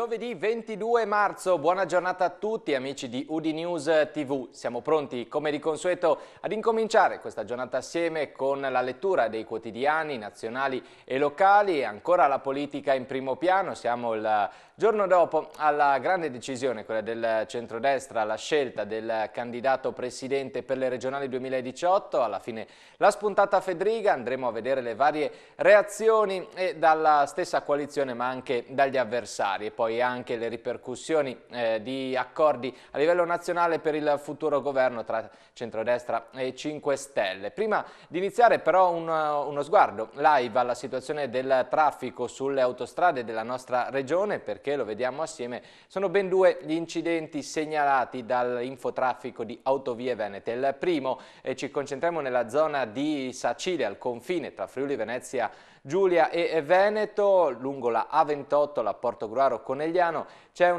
Giovedì 22 marzo, buona giornata a tutti amici di Udi News TV. Siamo pronti come di consueto ad incominciare questa giornata assieme con la lettura dei quotidiani nazionali e locali e ancora la politica in primo piano. Siamo il Giorno dopo, alla grande decisione, quella del centrodestra, la scelta del candidato presidente per le regionali 2018, alla fine la spuntata Fedriga, andremo a vedere le varie reazioni eh, dalla stessa coalizione ma anche dagli avversari e poi anche le ripercussioni eh, di accordi a livello nazionale per il futuro governo tra centrodestra e 5 Stelle. Prima di iniziare però un, uno sguardo live alla situazione del traffico sulle autostrade della nostra regione perché perché, lo vediamo assieme, sono ben due gli incidenti segnalati dall'infotraffico di Autovie Venete. Il primo eh, ci concentriamo nella zona di Sacile, al confine tra Friuli Venezia e Giulia e Veneto, lungo la A28, la Portogruaro Conegliano, c'è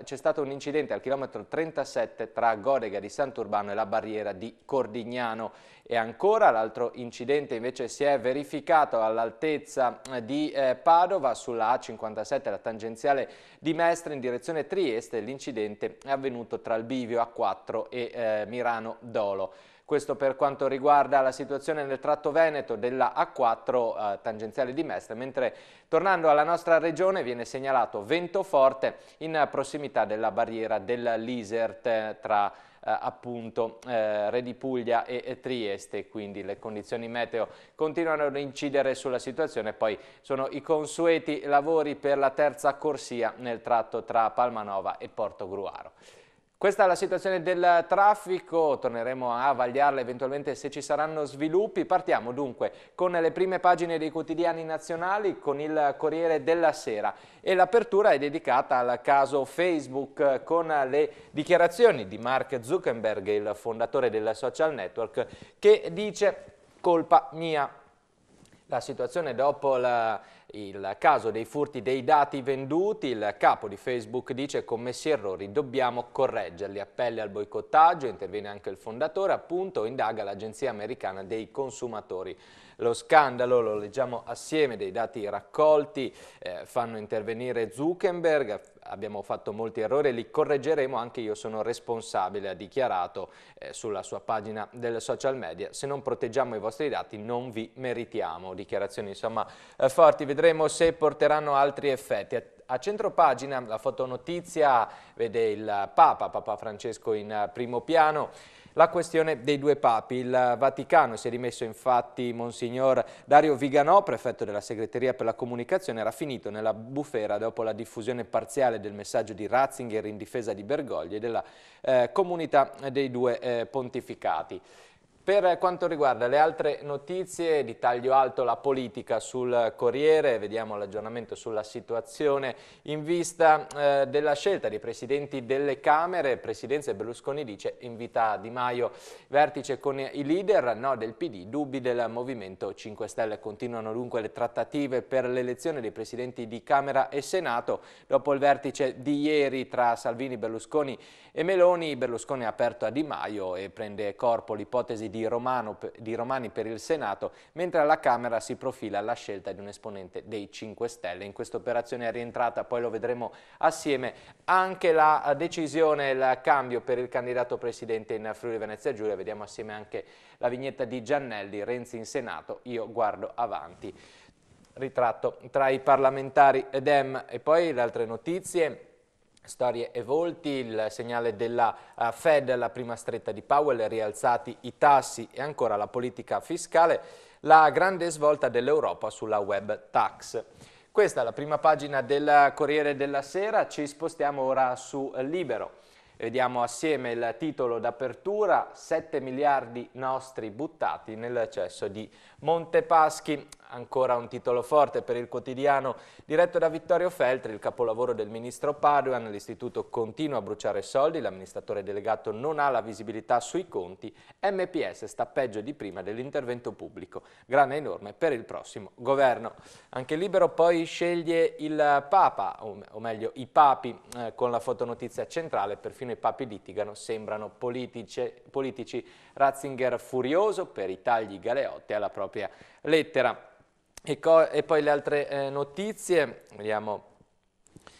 eh, stato un incidente al chilometro 37 tra Godega di Sant'Urbano e la barriera di Cordignano. E ancora l'altro incidente invece si è verificato all'altezza eh, di eh, Padova sulla A57, la tangenziale di Mestre in direzione Trieste. L'incidente è avvenuto tra il Bivio A4 e eh, Mirano Dolo. Questo per quanto riguarda la situazione nel tratto Veneto della A4 eh, tangenziale di Mestre, mentre tornando alla nostra regione viene segnalato vento forte in prossimità della barriera dell'Isert eh, tra eh, appunto eh, Re di Puglia e, e, Trieste, quindi le condizioni meteo continuano ad incidere sulla situazione, poi sono i consueti lavori per la terza corsia nel tratto tra Palmanova e Porto Gruaro. Questa è la situazione del traffico, torneremo a vagliarla eventualmente se ci saranno sviluppi. Partiamo dunque con le prime pagine dei quotidiani nazionali, con il Corriere della Sera e l'apertura è dedicata al caso Facebook con le dichiarazioni di Mark Zuckerberg, il fondatore del social network, che dice colpa mia. La situazione dopo la il caso dei furti dei dati venduti, il capo di Facebook dice commessi errori, dobbiamo correggerli. Appelli al boicottaggio, interviene anche il fondatore, appunto indaga l'Agenzia Americana dei Consumatori. Lo scandalo, lo leggiamo assieme, dei dati raccolti eh, fanno intervenire Zuckerberg, abbiamo fatto molti errori, e li correggeremo, anche io sono responsabile, ha dichiarato eh, sulla sua pagina del social media, se non proteggiamo i vostri dati non vi meritiamo, dichiarazioni insomma eh, forti, vedremo se porteranno altri effetti. A centro pagina la fotonotizia vede il Papa, Papa Francesco in eh, primo piano, la questione dei due papi. Il Vaticano si è rimesso infatti Monsignor Dario Viganò, prefetto della segreteria per la comunicazione, era finito nella bufera dopo la diffusione parziale del messaggio di Ratzinger in difesa di Bergoglio e della eh, comunità dei due eh, pontificati. Per quanto riguarda le altre notizie di taglio alto la politica sul Corriere, vediamo l'aggiornamento sulla situazione in vista eh, della scelta dei presidenti delle Camere, Presidenza Berlusconi dice invita Di Maio vertice con i leader, no del PD, dubbi del Movimento 5 Stelle, continuano dunque le trattative per l'elezione dei presidenti di Camera e Senato dopo il vertice di ieri tra Salvini, Berlusconi e Meloni, Berlusconi è aperto a Di Maio e prende corpo l'ipotesi di, di, Romani per il Senato, mentre alla Camera si profila la scelta di un esponente dei 5 Stelle. In questa operazione è rientrata, poi lo vedremo assieme, anche la decisione, il cambio per il candidato presidente in Friuli Venezia Giulia. Vediamo assieme anche la vignetta di Giannelli, Renzi in Senato, io guardo avanti ritratto tra i parlamentari edem e poi le altre notizie Storie e volti, il segnale della eh, Fed, la prima stretta di Powell, rialzati i tassi e ancora la politica fiscale, la grande svolta dell'Europa sulla web tax. Questa è la prima pagina del Corriere della Sera, ci spostiamo ora su Libero. Vediamo assieme il titolo d'apertura, 7 miliardi nostri buttati nel cesso di Montepaschi ancora un titolo forte per il quotidiano diretto da Vittorio Feltri, il capolavoro del ministro Paduan, l'istituto continua a bruciare soldi, l'amministratore delegato non ha la visibilità sui conti, MPS sta peggio di prima dell'intervento pubblico, grana enorme per il prossimo governo. Anche Libero poi sceglie il Papa, o meglio i Papi, eh, con la fotonotizia centrale, perfino i Papi litigano, sembrano politici, politici. Ratzinger furioso per i tagli galeotti alla propria lettera. E, e, poi le altre eh, notizie, vediamo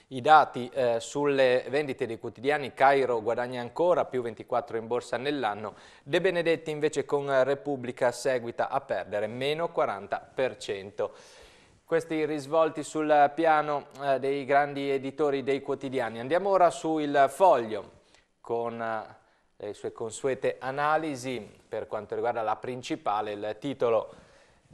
i dati eh, sulle vendite dei quotidiani, Cairo guadagna ancora più 24 in borsa nell'anno, De Benedetti invece con Repubblica seguita a perdere meno 40%. Questi risvolti sul piano eh, dei grandi editori dei quotidiani. Andiamo ora sul foglio con eh, le sue consuete analisi per quanto riguarda la principale, il titolo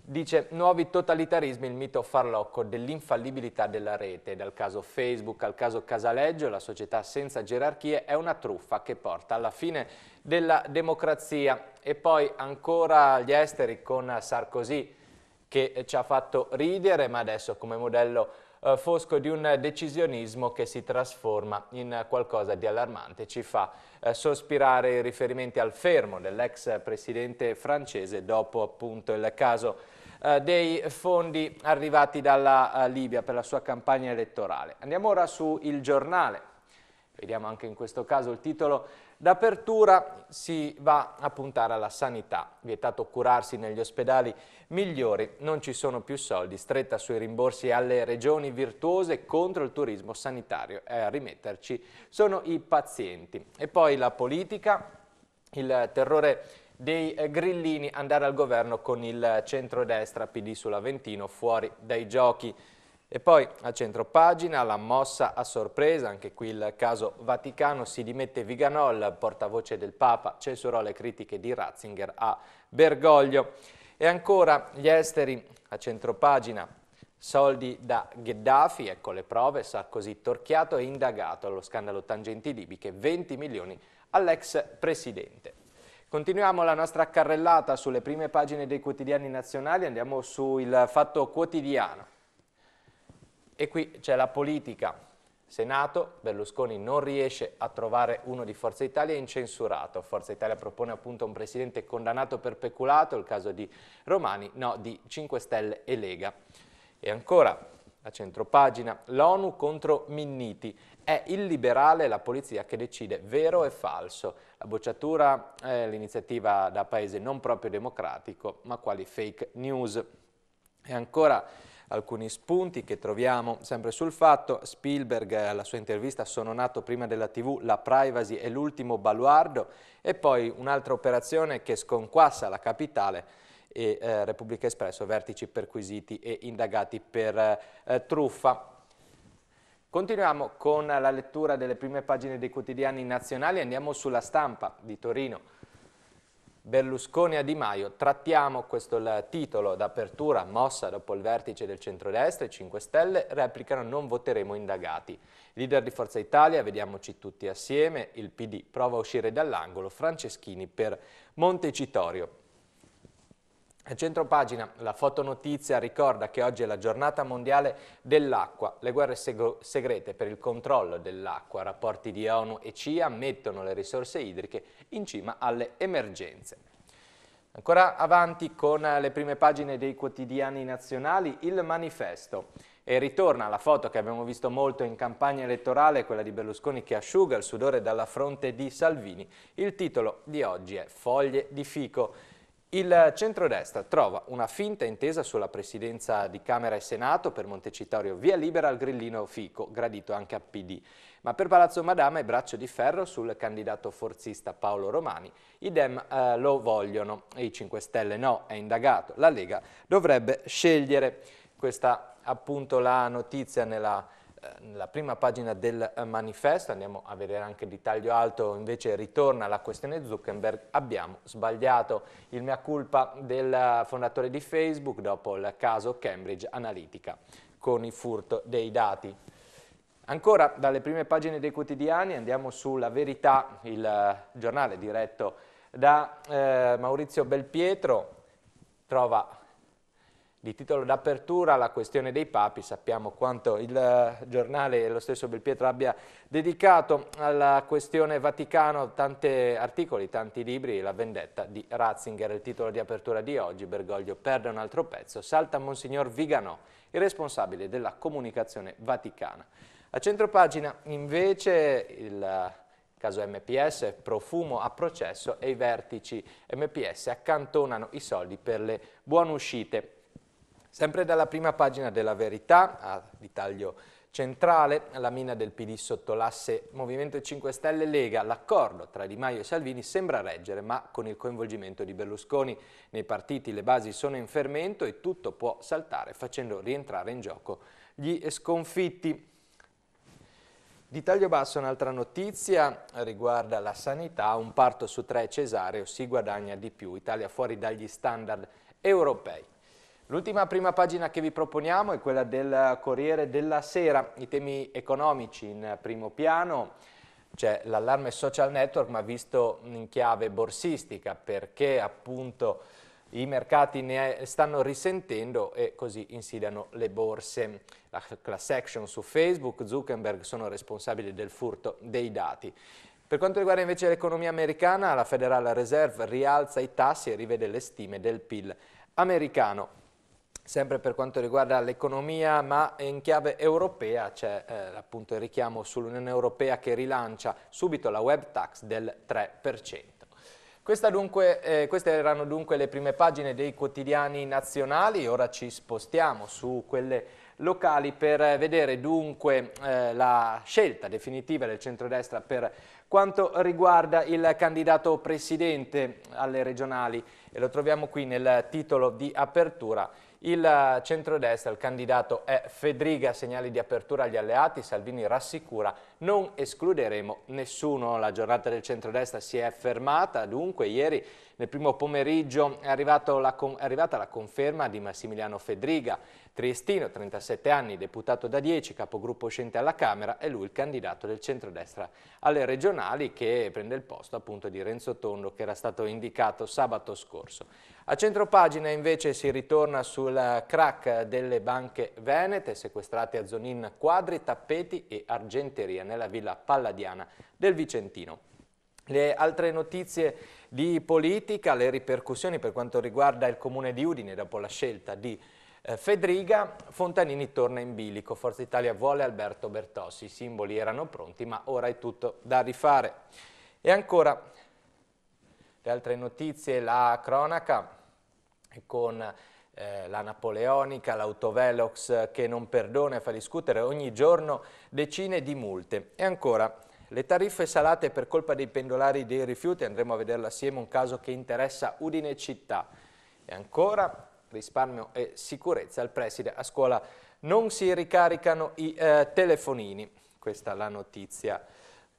Dice nuovi totalitarismi, il mito farlocco dell'infallibilità della rete. Dal caso Facebook al caso Casaleggio, la società senza gerarchie è una truffa che porta alla fine della democrazia. E poi ancora gli esteri con Sarkozy che ci ha fatto ridere, ma adesso come modello eh, fosco di un decisionismo che si trasforma in qualcosa di allarmante. Ci fa eh, sospirare i riferimenti al fermo dell'ex presidente francese dopo appunto il caso eh, dei fondi arrivati dalla eh, Libia per la sua campagna elettorale. Andiamo ora su Il Giornale. Vediamo anche in questo caso il titolo D'apertura si va a puntare alla sanità, vietato curarsi negli ospedali migliori, non ci sono più soldi, stretta sui rimborsi alle regioni virtuose contro il turismo sanitario. Eh, a rimetterci sono i pazienti. E poi la politica, il terrore dei grillini, andare al governo con il centrodestra PD sull'Aventino fuori dai giochi. E poi a centro pagina la mossa a sorpresa, anche qui il caso Vaticano, si dimette Viganol, portavoce del Papa, censurò le critiche di Ratzinger a Bergoglio. E ancora gli esteri a centro pagina, soldi da Gheddafi, ecco le prove, Sarkozy torchiato e indagato allo scandalo tangenti libiche, 20 milioni all'ex presidente. Continuiamo la nostra carrellata sulle prime pagine dei quotidiani nazionali, andiamo sul Fatto Quotidiano. E qui c'è la politica. Senato, Berlusconi non riesce a trovare uno di Forza Italia incensurato. Forza Italia propone appunto un presidente condannato per peculato, il caso di Romani, no, di 5 Stelle e Lega. E ancora, la centropagina, l'ONU contro Minniti. È illiberale la polizia che decide vero e falso. La bocciatura è eh, l'iniziativa da paese non proprio democratico, ma quali fake news. E ancora alcuni spunti che troviamo sempre sul fatto. Spielberg, eh, alla sua intervista, sono nato prima della TV, la privacy è l'ultimo baluardo e poi un'altra operazione che sconquassa la capitale e eh, Repubblica Espresso, vertici perquisiti e indagati per eh, truffa. Continuiamo con la lettura delle prime pagine dei quotidiani nazionali andiamo sulla stampa di Torino. Berlusconi a Di Maio, trattiamo questo titolo d'apertura mossa dopo il vertice del centrodestra i 5 Stelle, replicano non voteremo indagati. Leader di Forza Italia, vediamoci tutti assieme, il PD prova a uscire dall'angolo, Franceschini per Montecitorio. A centro pagina la fotonotizia ricorda che oggi è la giornata mondiale dell'acqua. Le guerre segrete per il controllo dell'acqua, rapporti di ONU e CIA mettono le risorse idriche in cima alle emergenze. Ancora avanti con le prime pagine dei quotidiani nazionali, il manifesto. E ritorna la foto che abbiamo visto molto in campagna elettorale, quella di Berlusconi che asciuga il sudore dalla fronte di Salvini. Il titolo di oggi è Foglie di fico. Il centrodestra trova una finta intesa sulla presidenza di Camera e Senato per Montecitorio via libera al grillino Fico, gradito anche a PD. Ma per Palazzo Madama è braccio di ferro sul candidato forzista Paolo Romani. I Dem eh, lo vogliono, i 5 Stelle no, è indagato. La Lega dovrebbe scegliere. Questa appunto la notizia nella nella eh, prima pagina del eh, manifesto, andiamo a vedere anche di taglio alto, invece ritorna la questione Zuckerberg, abbiamo sbagliato il mea culpa del eh, fondatore di Facebook dopo il caso Cambridge Analytica con il furto dei dati. Ancora dalle prime pagine dei quotidiani andiamo sulla verità, il giornale diretto da eh, Maurizio Belpietro, trova di titolo d'apertura la questione dei papi, sappiamo quanto il eh, giornale e lo stesso Belpietro abbia dedicato alla questione Vaticano, tanti articoli, tanti libri, la vendetta di Ratzinger, il titolo di apertura di oggi, Bergoglio perde un altro pezzo, salta Monsignor Viganò, il responsabile della comunicazione vaticana. A centropagina invece il eh, caso MPS, profumo a processo e i vertici MPS accantonano i soldi per le buone uscite Sempre dalla prima pagina della Verità, di taglio centrale, la mina del PD sotto l'asse Movimento 5 Stelle Lega, l'accordo tra Di Maio e Salvini sembra reggere, ma con il coinvolgimento di Berlusconi nei partiti le basi sono in fermento e tutto può saltare facendo rientrare in gioco gli sconfitti. Di taglio basso un'altra notizia riguarda la sanità, un parto su tre cesareo si guadagna di più, Italia fuori dagli standard europei. L'ultima prima pagina che vi proponiamo è quella del Corriere della Sera, i temi economici in primo piano, c'è l'allarme social network ma visto in chiave borsistica perché appunto i mercati ne stanno risentendo e così insidiano le borse. La class action su Facebook, Zuckerberg sono responsabili del furto dei dati. Per quanto riguarda invece l'economia americana, la Federal Reserve rialza i tassi e rivede le stime del PIL americano. Sempre per quanto riguarda l'economia, ma in chiave europea c'è eh, appunto il richiamo sull'Unione Europea che rilancia subito la web tax del 3%. Dunque, eh, queste erano dunque le prime pagine dei quotidiani nazionali, ora ci spostiamo su quelle locali per eh, vedere dunque eh, la scelta definitiva del centrodestra per quanto riguarda il candidato presidente alle regionali e lo troviamo qui nel titolo di apertura il centrodestra, il candidato è Fedriga, segnali di apertura agli alleati, Salvini rassicura non escluderemo nessuno. La giornata del centrodestra si è fermata, dunque ieri nel primo pomeriggio è, la, è arrivata la conferma di Massimiliano Fedriga, triestino, 37 anni, deputato da 10, capogruppo uscente alla Camera e lui il candidato del centrodestra alle regionali che prende il posto appunto di Renzo Tondo che era stato indicato sabato scorso. A centropagina invece si ritorna sul crack delle banche venete sequestrate a Zonin quadri, tappeti e argenteria nella Villa Palladiana del Vicentino. Le altre notizie di politica, le ripercussioni per quanto riguarda il comune di Udine dopo la scelta di eh, Fedriga, Fontanini torna in bilico, Forza Italia vuole Alberto Bertossi, i simboli erano pronti ma ora è tutto da rifare. E ancora le altre notizie, la cronaca con eh, la napoleonica, l'autovelox eh, che non perdona e fa discutere ogni giorno decine di multe. E ancora, le tariffe salate per colpa dei pendolari dei rifiuti, andremo a vederlo assieme, un caso che interessa Udine città. E ancora, risparmio e sicurezza, al preside a scuola non si ricaricano i eh, telefonini. Questa è la notizia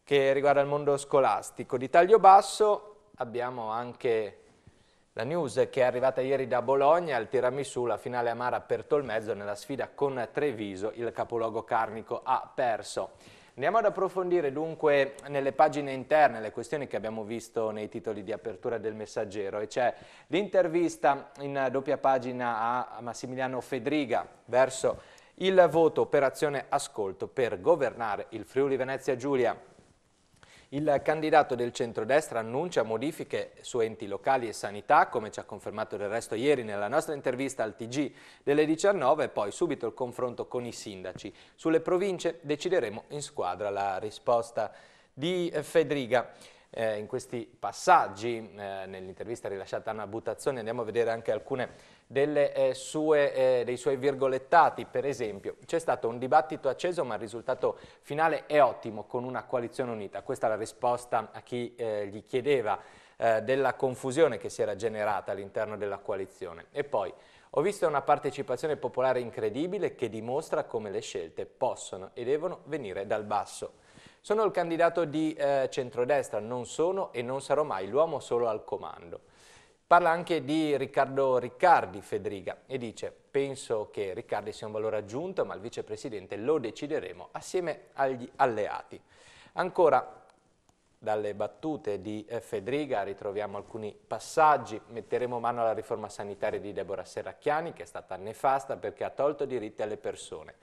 che riguarda il mondo scolastico. Di taglio basso abbiamo anche la news che è arrivata ieri da Bologna, il tiramisù, la finale amara per Tolmezzo nella sfida con Treviso, il capoluogo carnico ha perso. Andiamo ad approfondire dunque nelle pagine interne le questioni che abbiamo visto nei titoli di apertura del messaggero e c'è l'intervista in doppia pagina a Massimiliano Fedriga verso il voto operazione ascolto per governare il Friuli Venezia Giulia. Il candidato del centrodestra annuncia modifiche su enti locali e sanità, come ci ha confermato del resto ieri nella nostra intervista al TG delle 19 e poi subito il confronto con i sindaci. Sulle province decideremo in squadra la risposta di Federica. Eh, in questi passaggi, eh, nell'intervista rilasciata a Anna Buttazzoni, andiamo a vedere anche alcune delle, eh, sue, eh, dei suoi virgolettati, per esempio. C'è stato un dibattito acceso, ma il risultato finale è ottimo, con una coalizione unita. Questa è la risposta a chi eh, gli chiedeva eh, della confusione che si era generata all'interno della coalizione. E poi ho visto una partecipazione popolare incredibile che dimostra come le scelte possono e devono venire dal basso. Sono il candidato di eh, centrodestra, non sono e non sarò mai l'uomo solo al comando. Parla anche di Riccardo Riccardi Federica e dice penso che Riccardi sia un valore aggiunto ma il vicepresidente lo decideremo assieme agli alleati. Ancora dalle battute di eh, Federica ritroviamo alcuni passaggi, metteremo mano alla riforma sanitaria di Deborah Serracchiani che è stata nefasta perché ha tolto diritti alle persone.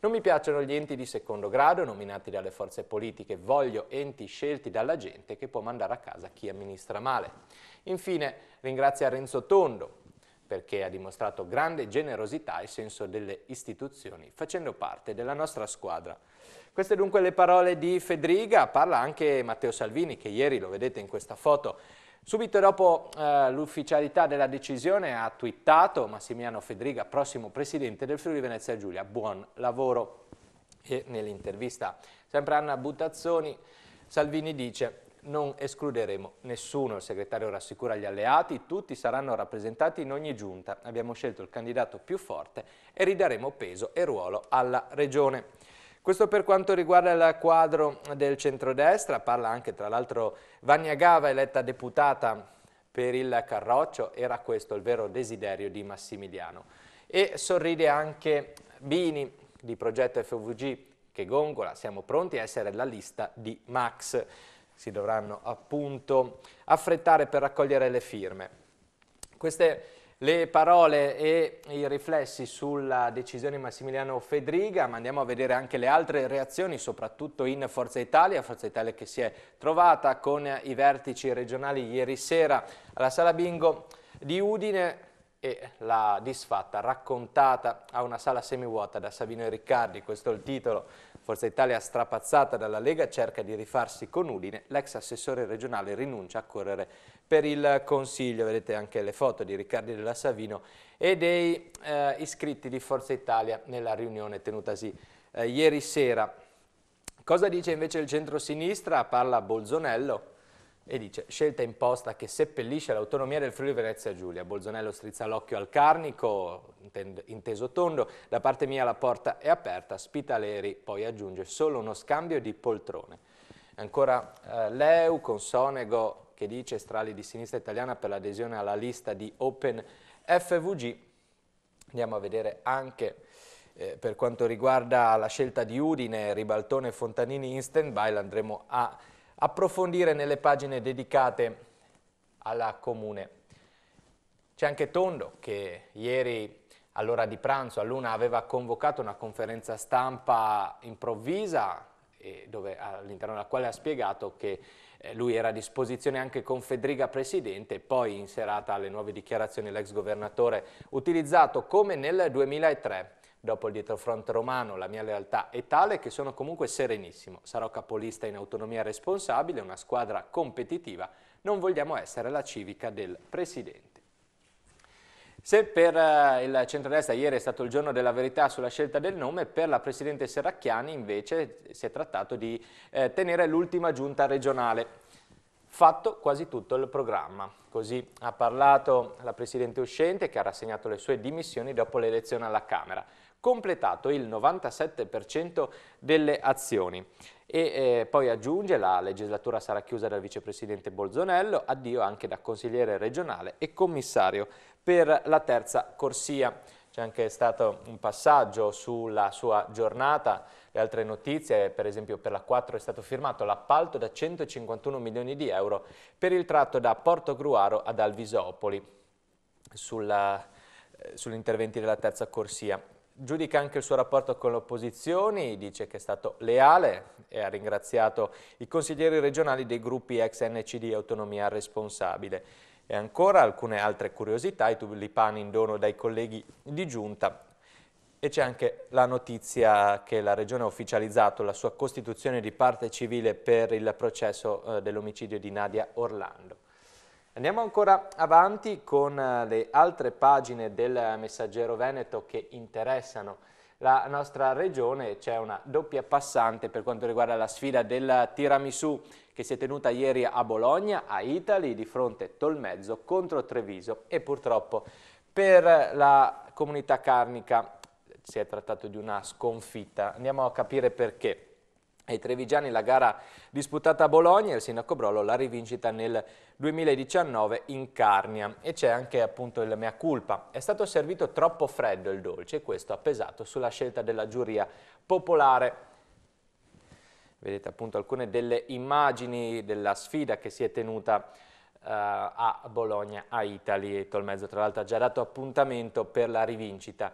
Non mi piacciono gli enti di secondo grado nominati dalle forze politiche, voglio enti scelti dalla gente che può mandare a casa chi amministra male. Infine ringrazia Renzo Tondo perché ha dimostrato grande generosità e senso delle istituzioni facendo parte della nostra squadra. Queste dunque le parole di Federica, parla anche Matteo Salvini che ieri lo vedete in questa foto Subito dopo eh, l'ufficialità della decisione ha twittato Massimiano Federica, prossimo presidente del Friuli Venezia Giulia, buon lavoro. E nell'intervista sempre Anna Buttazzoni, Salvini dice non escluderemo nessuno, il segretario rassicura gli alleati, tutti saranno rappresentati in ogni giunta. Abbiamo scelto il candidato più forte e ridaremo peso e ruolo alla regione. Questo per quanto riguarda il quadro del centrodestra, parla anche tra l'altro Vania Gava, eletta deputata per il Carroccio, era questo il vero desiderio di Massimiliano. E sorride anche Bini di Progetto FVG che gongola, siamo pronti a essere la lista di Max si dovranno appunto affrettare per raccogliere le firme. Queste le parole e i riflessi sulla decisione di Massimiliano Fedriga, ma andiamo a vedere anche le altre reazioni, soprattutto in Forza Italia, Forza Italia che si è trovata con i vertici regionali ieri sera alla Sala Bingo di Udine, e la disfatta raccontata a una sala semivuota da Savino e Riccardi, questo è il titolo. Forza Italia strapazzata dalla Lega cerca di rifarsi con Udine, l'ex assessore regionale rinuncia a correre per il Consiglio, vedete anche le foto di Riccardi della Savino e dei eh, iscritti di Forza Italia nella riunione tenutasi eh, ieri sera. Cosa dice invece il centro-sinistra? Parla Bolzonello, e dice, scelta imposta che seppellisce l'autonomia del Friuli Venezia Giulia. Bolzonello strizza l'occhio al carnico, inteso tondo, da parte mia la porta è aperta, Spitaleri poi aggiunge solo uno scambio di poltrone. Ancora eh, Leu con Sonego che dice strali di sinistra italiana per l'adesione alla lista di Open FVG. Andiamo a vedere anche eh, per quanto riguarda la scelta di Udine, Ribaltone e Fontanini in stand-by, andremo a approfondire nelle pagine dedicate alla comune. C'è anche Tondo che ieri all'ora di pranzo a Luna aveva convocato una conferenza stampa improvvisa all'interno della quale ha spiegato che eh, lui era a disposizione anche con Federica Presidente, poi in serata alle nuove dichiarazioni l'ex governatore, utilizzato come nel 2003 dopo il dietrofront romano la mia lealtà è tale che sono comunque serenissimo, sarò capolista in autonomia responsabile, una squadra competitiva, non vogliamo essere la civica del presidente. Se per eh, il centrodestra ieri è stato il giorno della verità sulla scelta del nome, per la Presidente Serracchiani invece si è trattato di eh, tenere l'ultima giunta regionale, fatto quasi tutto il programma. Così ha parlato la Presidente uscente che ha rassegnato le sue dimissioni dopo l'elezione alla Camera completato il 97% delle azioni. E eh, poi aggiunge la legislatura sarà chiusa dal vicepresidente Bolzonello, addio anche da consigliere regionale e commissario per la terza corsia. C'è anche stato un passaggio sulla sua giornata, le altre notizie, per esempio per la 4 è stato firmato l'appalto da 151 milioni di euro per il tratto da Porto Gruaro ad Alvisopoli sull'intervento eh, sull della terza corsia giudica anche il suo rapporto con le opposizioni, dice che è stato leale e ha ringraziato i consiglieri regionali dei gruppi ex NCD Autonomia Responsabile. E ancora alcune altre curiosità, i tulipani in dono dai colleghi di giunta e c'è anche la notizia che la Regione ha ufficializzato la sua costituzione di parte civile per il processo eh, dell'omicidio di Nadia Orlando. Andiamo ancora avanti con eh, le altre pagine del Messaggero Veneto che interessano la nostra regione. C'è una doppia passante per quanto riguarda la sfida del tiramisù che si è tenuta ieri a Bologna, a Itali, di fronte Tolmezzo contro Treviso e purtroppo per la comunità carnica si è trattato di una sconfitta. Andiamo a capire perché ai trevigiani la gara disputata a Bologna e il sindaco Brolo la rivincita nel 2019 in Carnia e c'è anche appunto il mea culpa. È stato servito troppo freddo il dolce e questo ha pesato sulla scelta della giuria popolare. Vedete appunto alcune delle immagini della sfida che si è tenuta Uh, a Bologna, a Italy Tolmezzo tra l'altro ha già dato appuntamento per la rivincita.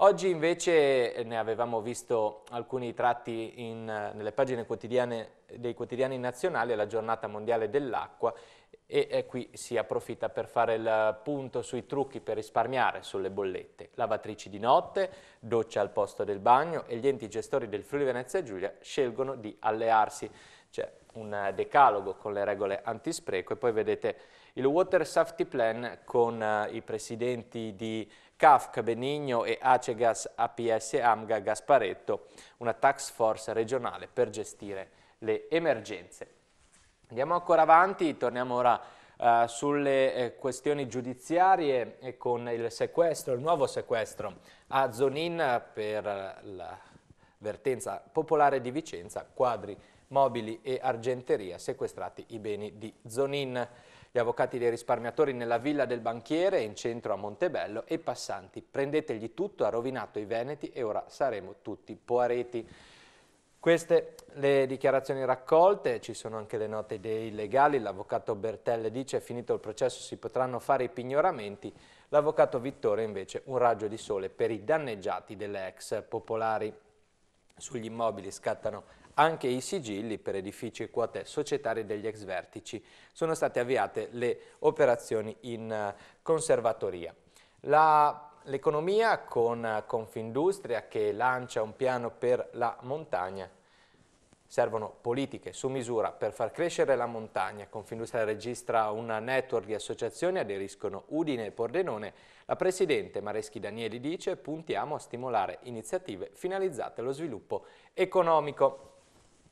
Oggi invece ne avevamo visto alcuni tratti in, nelle pagine quotidiane dei quotidiani nazionali alla giornata mondiale dell'acqua e qui si approfitta per fare il punto sui trucchi per risparmiare sulle bollette, lavatrici di notte, doccia al posto del bagno e gli enti gestori del Friuli Venezia Giulia scelgono di allearsi. C'è un decalogo con le regole antispreco e poi vedete il Water Safety Plan con eh, i presidenti di CAFC Benigno e Acegas APS AMGA Gasparetto, una tax force regionale per gestire le emergenze. Andiamo ancora avanti, torniamo ora uh, sulle eh, questioni giudiziarie e con il sequestro, il nuovo sequestro a Zonin per la vertenza popolare di Vicenza, quadri mobili e argenteria, sequestrati i beni di Zonin. Gli avvocati dei risparmiatori nella villa del banchiere in centro a Montebello e passanti. Prendetegli tutto, ha rovinato i Veneti e ora saremo tutti poareti. Queste le dichiarazioni raccolte, ci sono anche le note dei legali, l'avvocato Bertelle dice che finito il processo si potranno fare i pignoramenti, l'avvocato Vittore invece un raggio di sole per i danneggiati delle ex popolari. Sugli immobili scattano anche i sigilli per edifici e quote societarie degli ex vertici. Sono state avviate le operazioni in eh, conservatoria. La L'economia con Confindustria che lancia un piano per la montagna. Servono politiche su misura per far crescere la montagna. Confindustria registra un network di associazioni, aderiscono Udine e Pordenone. La Presidente Mareschi Danieli dice puntiamo a stimolare iniziative finalizzate allo sviluppo economico.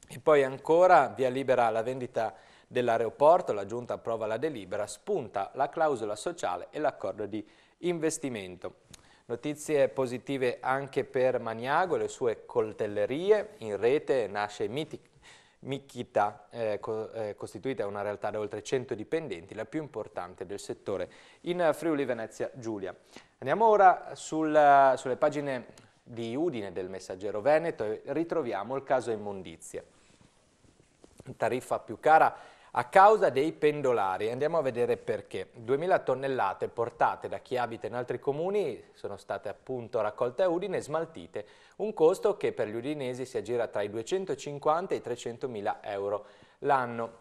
E poi ancora via libera la vendita dell'aeroporto, la Giunta approva la delibera, spunta la clausola sociale e l'accordo di investimento. Notizie positive anche per Maniago, e le sue coltellerie, in rete nasce Mitic Michita, eh, co eh, costituita da una realtà da oltre 100 dipendenti, la più importante del settore in Friuli Venezia Giulia. Andiamo ora sul, sulle pagine di Udine del Messaggero Veneto e ritroviamo il caso Immondizia. Tariffa più cara a causa dei pendolari. Andiamo a vedere perché. 2.000 tonnellate portate da chi abita in altri comuni sono state appunto raccolte a Udine e smaltite, un costo che per gli udinesi si aggira tra i 250 e i 300 mila euro l'anno.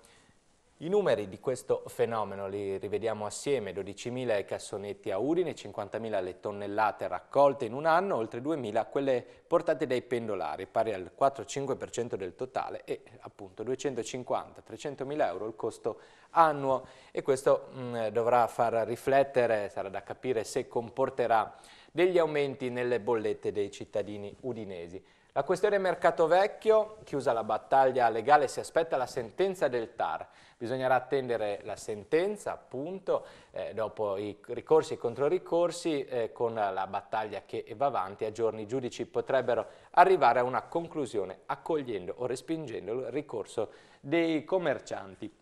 I numeri di questo fenomeno li rivediamo assieme, 12.000 i cassonetti a Udine, 50.000 le tonnellate raccolte in un anno, oltre 2.000 quelle portate dai pendolari, pari al 4-5% del totale e appunto 250-300.000 euro il costo annuo e questo mh, mm, dovrà far riflettere, sarà da capire se comporterà degli aumenti nelle bollette dei cittadini udinesi. La questione mercato vecchio, chiusa la battaglia legale, si aspetta la sentenza del TAR bisognerà attendere la sentenza appunto eh, dopo i ricorsi e i controricorsi eh, con la battaglia che va avanti a giorni i giudici potrebbero arrivare a una conclusione accogliendo o respingendo il ricorso dei commercianti.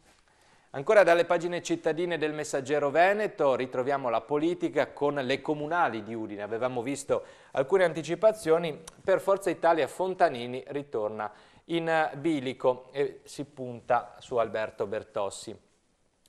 Ancora dalle pagine cittadine del Messaggero Veneto ritroviamo la politica con le comunali di Udine. Avevamo visto alcune anticipazioni, per Forza Italia Fontanini ritorna in eh, bilico e si punta su Alberto Bertossi,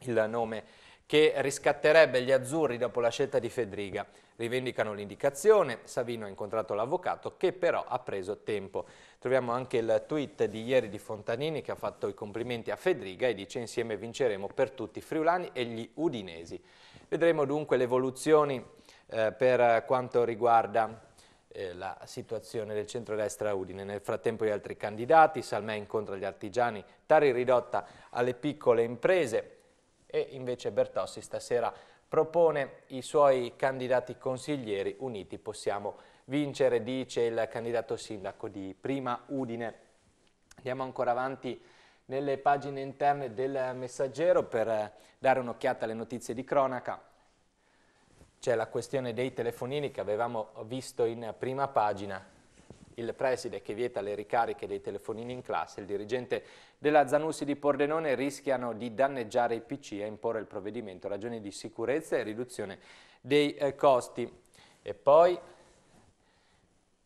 il nome che riscatterebbe gli azzurri dopo la scelta di Fedriga. Rivendicano l'indicazione, Savino ha incontrato l'avvocato che però ha preso tempo. Troviamo anche il tweet di ieri di Fontanini che ha fatto i complimenti a Fedriga e dice insieme vinceremo per tutti i friulani e gli udinesi. Vedremo dunque le evoluzioni eh, per eh, quanto riguarda eh, la situazione del centro-destra Udine. Nel frattempo gli altri candidati, Salmè incontra gli artigiani, Tari ridotta alle piccole imprese e invece Bertossi stasera propone i suoi candidati consiglieri uniti possiamo vincere, dice il candidato sindaco di Prima Udine. Andiamo ancora avanti nelle pagine interne del messaggero per eh, dare un'occhiata alle notizie di cronaca c'è la questione dei telefonini che avevamo visto in prima pagina, il preside che vieta le ricariche dei telefonini in classe, il dirigente della Zanussi di Pordenone rischiano di danneggiare i PC a imporre il provvedimento, ragioni di sicurezza e riduzione dei eh, costi. E poi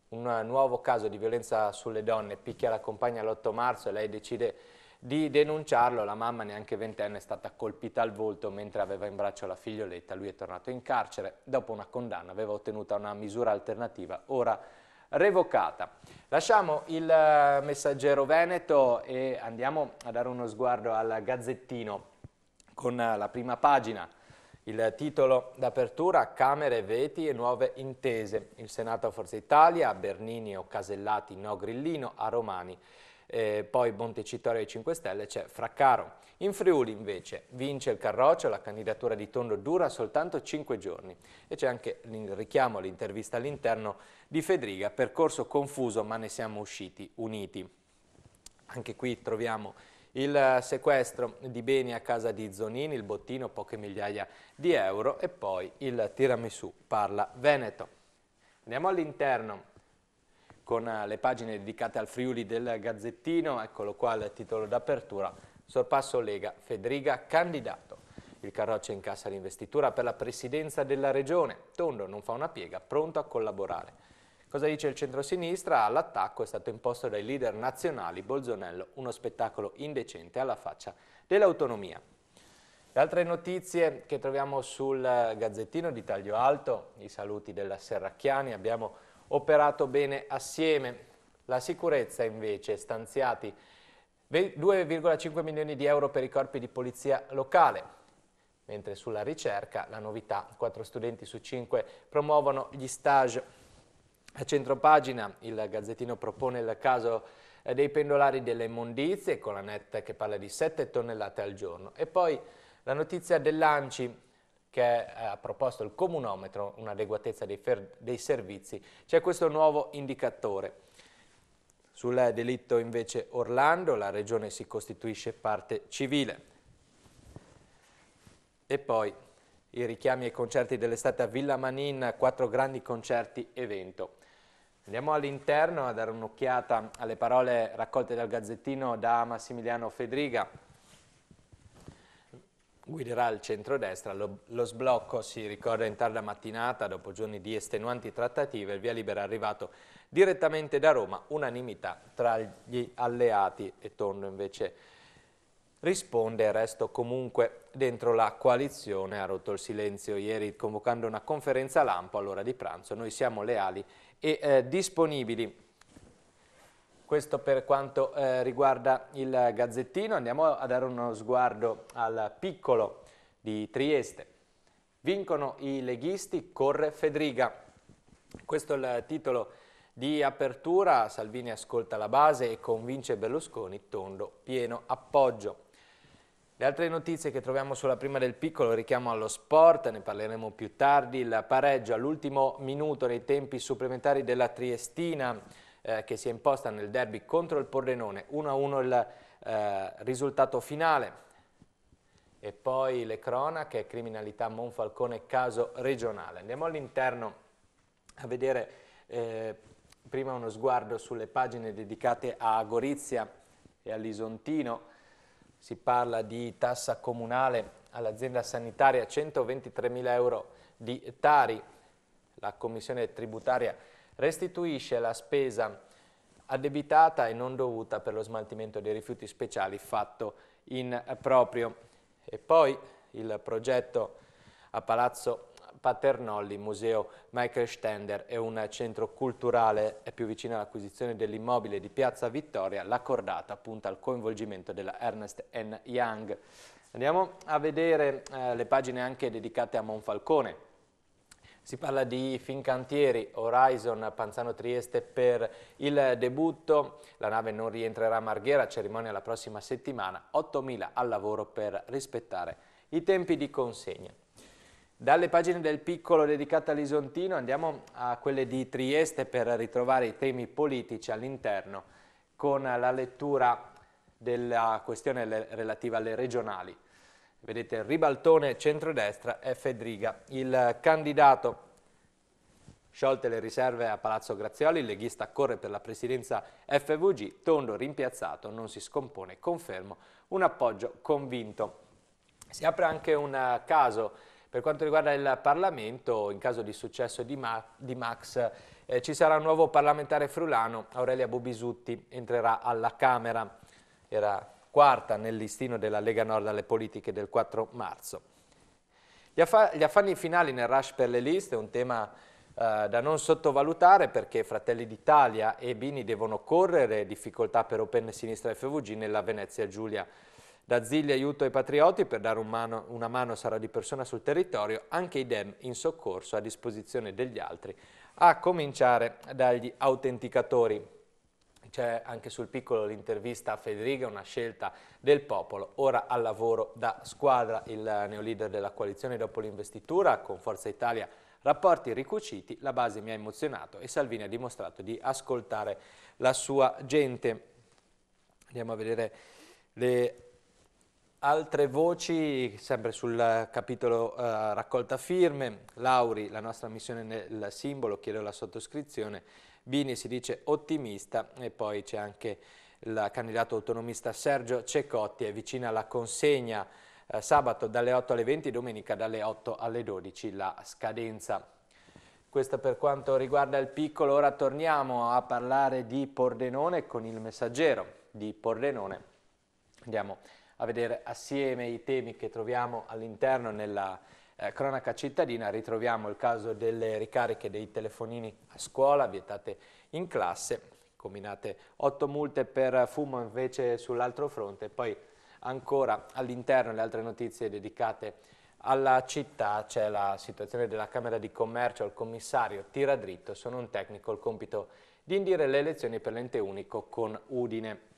un nuovo caso di violenza sulle donne, picchia la compagna l'8 marzo e lei decide di denunciarlo, la mamma neanche ventenne è stata colpita al volto mentre aveva in braccio la figlioletta, lui è tornato in carcere, dopo una condanna aveva ottenuto una misura alternativa, ora revocata. Lasciamo il eh, messaggero Veneto e andiamo a dare uno sguardo al Gazzettino con eh, la prima pagina. Il titolo d'apertura, Camere, Veti e nuove intese. Il Senato Forza Italia, Bernini o Casellati, no Grillino, a Romani eh, poi Montecitorio e 5 Stelle c'è Fraccaro. In Friuli invece vince il Carroccio, la candidatura di Tondo dura soltanto 5 giorni e c'è anche il richiamo all'intervista all'interno di Fedriga, percorso confuso ma ne siamo usciti uniti. Anche qui troviamo il sequestro di beni a casa di Zonini, il bottino poche migliaia di euro e poi il tiramisù parla Veneto. Andiamo all'interno con eh, le pagine dedicate al Friuli del Gazzettino, eccolo qua il titolo d'apertura, sorpasso Lega, Federica candidato. Il Carroccia incassa l'investitura per la presidenza della regione, Tondo non fa una piega, pronto a collaborare. Cosa dice il centro-sinistra? All'attacco è stato imposto dai leader nazionali Bolzonello, uno spettacolo indecente alla faccia dell'autonomia. Le altre notizie che troviamo sul Gazzettino di taglio alto, i saluti della Serracchiani, abbiamo operato bene assieme. La sicurezza invece, stanziati 2,5 milioni di euro per i corpi di polizia locale, mentre sulla ricerca la novità, 4 studenti su 5 promuovono gli stage. A centropagina il Gazzettino propone il caso eh, dei pendolari delle immondizie con la net che parla di 7 tonnellate al giorno e poi la notizia dell'ANCI che eh, ha proposto il comunometro, un'adeguatezza dei, dei servizi, c'è questo nuovo indicatore. Sul eh, delitto invece Orlando la Regione si costituisce parte civile. E poi i richiami ai concerti dell'estate a Villa Manin, quattro grandi concerti evento. Andiamo all'interno a dare un'occhiata alle parole raccolte dal Gazzettino da Massimiliano Fedriga, guiderà il centrodestra. Lo, lo sblocco si ricorda in tarda mattinata, dopo giorni di estenuanti trattative, il via libera è arrivato direttamente da Roma, unanimità tra gli alleati e Tondo invece risponde resto comunque dentro la coalizione, ha rotto il silenzio ieri convocando una conferenza lampo all'ora di pranzo, noi siamo leali e eh, disponibili questo per quanto eh, riguarda il Gazzettino. Andiamo a dare uno sguardo al piccolo di Trieste. Vincono i leghisti, corre Fedriga. Questo è il titolo di apertura. Salvini ascolta la base e convince Berlusconi, tondo, pieno appoggio. Le altre notizie che troviamo sulla prima del piccolo richiamo allo sport, ne parleremo più tardi. Il pareggio all'ultimo minuto nei tempi supplementari della Triestina eh, che si è imposta nel derby contro il Pordenone, 1-1 il eh, risultato finale. E poi le cronache, criminalità Monfalcone, caso regionale. Andiamo all'interno a vedere eh, prima uno sguardo sulle pagine dedicate a Gorizia e all'Isontino. Si parla di tassa comunale all'azienda sanitaria, 123.000 euro di Tari. La commissione tributaria restituisce la spesa addebitata e non dovuta per lo smaltimento dei rifiuti speciali fatto in proprio. E poi il progetto a Palazzo Paternolli, museo Michael Stender è un centro culturale più vicino all'acquisizione dell'immobile di Piazza Vittoria, l'accordata appunto al coinvolgimento della Ernest N. Young. Andiamo a vedere eh, le pagine anche dedicate a Monfalcone, si parla di Fincantieri Horizon Panzano Trieste per il debutto. La nave non rientrerà a Marghera, cerimonia la prossima settimana. 8.000 al lavoro per rispettare i tempi di consegna. Dalle pagine del piccolo dedicato all'Isontino andiamo a quelle di Trieste per ritrovare i temi politici all'interno con la lettura della questione relativa alle regionali. Vedete ribaltone centrodestra F. Driga. Il candidato Sciolte le riserve a Palazzo Grazioli, il leghista corre per la presidenza FVG, Tondo rimpiazzato, non si scompone, confermo un appoggio convinto. Si apre anche un eh, caso per quanto riguarda il Parlamento, in caso di successo di, Ma di Max, eh, ci sarà un nuovo parlamentare frulano, Aurelia Bubisutti entrerà alla Camera. Era quarta nel listino della Lega Nord alle politiche del 4 marzo. Gli, aff gli affanni finali nel rush per le liste, è un tema eh, da non sottovalutare perché Fratelli d'Italia e Bini devono correre, difficoltà per Open Sinistra FVG nella Venezia Giulia. Da Zilli aiuto ai patrioti per dare un mano, una mano sarà di persona sul territorio, anche i DEM in soccorso a disposizione degli altri, a cominciare dagli autenticatori c'è anche sul piccolo l'intervista a Federica, una scelta del popolo. Ora al lavoro da squadra il neolider della coalizione dopo l'investitura con Forza Italia rapporti ricuciti, la base mi ha emozionato e Salvini ha dimostrato di ascoltare la sua gente. Andiamo a vedere le altre voci, sempre sul capitolo eh, raccolta firme. Lauri, la nostra missione nel simbolo, chiedo la sottoscrizione Bini si dice ottimista e poi c'è anche il candidato autonomista Sergio Cecotti, è vicina alla consegna eh, sabato dalle 8 alle 20, domenica dalle 8 alle 12 la scadenza. Questo per quanto riguarda il piccolo, ora torniamo a parlare di Pordenone con il messaggero di Pordenone. Andiamo a vedere assieme i temi che troviamo all'interno nella eh, cronaca cittadina ritroviamo il caso delle ricariche dei telefonini a scuola, vietate in classe, combinate otto multe per fumo invece sull'altro fronte, poi ancora all'interno le altre notizie dedicate alla città c'è la situazione della Camera di Commercio, il commissario tira dritto, sono un tecnico, il compito di indire le elezioni per l'ente unico con Udine.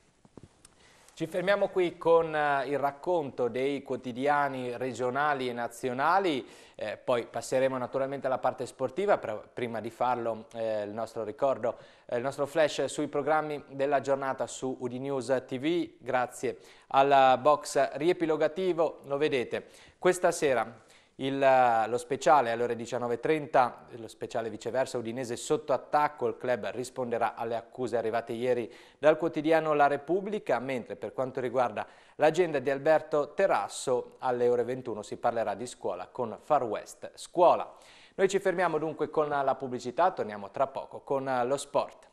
Ci fermiamo qui con eh, il racconto dei quotidiani regionali e nazionali, eh, poi passeremo naturalmente alla parte sportiva, però prima di farlo eh, il nostro ricordo, eh, il nostro flash sui programmi della giornata su Udinews TV, grazie al box riepilogativo, lo vedete. Questa sera il, eh, lo speciale alle ore 19.30, lo speciale viceversa Udinese sotto attacco, il club risponderà alle accuse arrivate ieri dal quotidiano La Repubblica, mentre per quanto riguarda l'agenda di Alberto Terrasso alle ore 21 si parlerà di scuola con Far West Scuola. Noi ci fermiamo dunque con la pubblicità, torniamo tra poco con eh, lo sport.